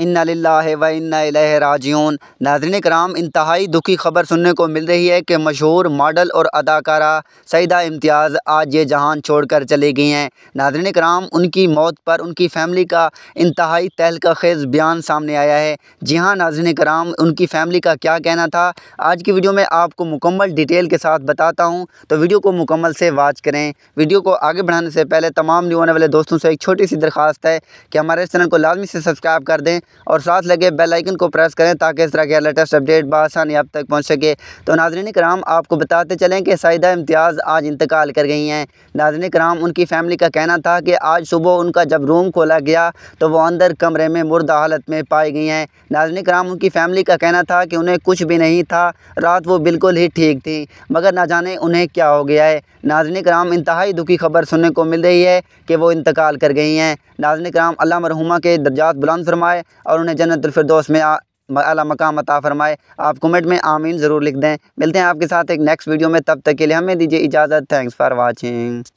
इन्ना व इन्ना राजियन नाजरन कराम इंतहाई दुखी खबर सुनने को मिल रही है कि मशहूर मॉडल और अदाकारा सईदा इम्तियाज़ आज ये जहान छोड़ कर चली गई हैं नाजरन कराम उनकी मौत पर उनकी फ़ैमिली का इंतहाई तहलका खेज़ बयान सामने आया है जी हाँ नाजरन कराम उनकी फ़ैमिली का क्या कहना था आज की वीडियो में आपको मुकम्मल डिटेल के साथ बताता हूँ तो वीडियो को मुकम्मल से वाच करें वीडियो को आगे बढ़ाने से पहले तमाम न्यू आने वाले दोस्तों से एक छोटी सी दरख्वास्त है कि हमारे चैनल को लाजमी से सब्सक्राइब कर दें और साथ लगे बेल आइकन को प्रेस करें ताकि इस तरह के लेटेस्ट अपडेट बसानी आप तक पहुँच सके तो नाजरन कराम आपको बताते चलें कि सईदा इम्तियाज़ आज इंतकाल कर गई हैं नाजरन कराम उनकी फैमिली का कहना था कि आज सुबह उनका जब रूम खोला गया तो वो अंदर कमरे में मुर्द हालत में पाई गई हैं नाजरन कराम उनकी फैमिली का कहना था कि उन्हें कुछ भी नहीं था रात वो बिल्कुल ही ठीक थी मगर ना जाने उन्हें क्या हो गया है नाजरन कराम इंतहाई दुखी खबर सुनने को मिल रही है कि वो इंतकाल कर गई हैं नाजरन कराम अल्लाह मरहुमा के दर्जात बुलंद फरमाए और उन्हें जन्नतफरदोस में अला मकाम अता फ़रमाए आप कमेंट में आमीन ज़रूर लिख दें मिलते हैं आपके साथ एक नेक्स्ट वीडियो में तब तक के लिए हमें दीजिए इजाज़त थैंक्स फ़ार वॉचिंग